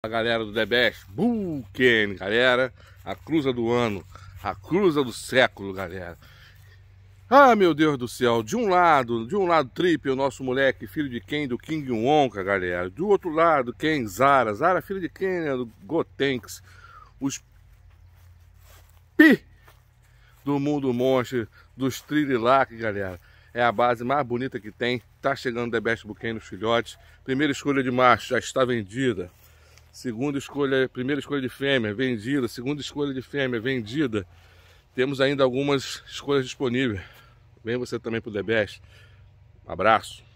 A galera do Debest, Buken, galera, a cruza do ano, a cruza do século, galera. Ah, meu Deus do céu, de um lado, de um lado Trip, o nosso moleque, filho de quem? Do King Wonka, galera. Do outro lado, quem? Zara. Zara, filho de quem? Né? Do Gotenks. Os pi do mundo monstro, dos Trililac, galera. É a base mais bonita que tem. Tá chegando o Debest Buken nos filhotes. Primeira escolha de macho, já está vendida. Segunda escolha, primeira escolha de fêmea vendida. Segunda escolha de fêmea vendida. Temos ainda algumas escolhas disponíveis. Vem você também para o The Best. Um abraço.